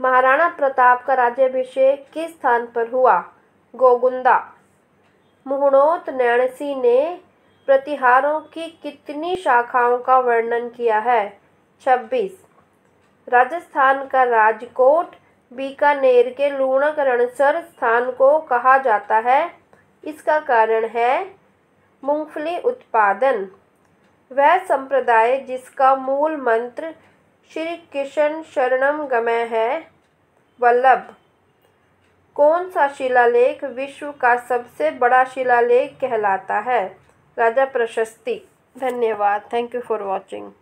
महाराणा प्रताप का राज्याभिषेक किस स्थान पर हुआ गोगुंदा मुहणोत नैणसी ने प्रतिहारों की कितनी शाखाओं का वर्णन किया है छब्बीस राजस्थान का राजकोट बीकानेर के लूणक रणसर स्थान को कहा जाता है इसका कारण है मूंगफली उत्पादन वह संप्रदाय जिसका मूल मंत्र श्री कृष्ण शरणम गमय है वल्लभ कौन सा शिलालेख विश्व का सबसे बड़ा शिलालेख कहलाता है राजा प्रशस्ति धन्यवाद थैंक यू फॉर वॉचिंग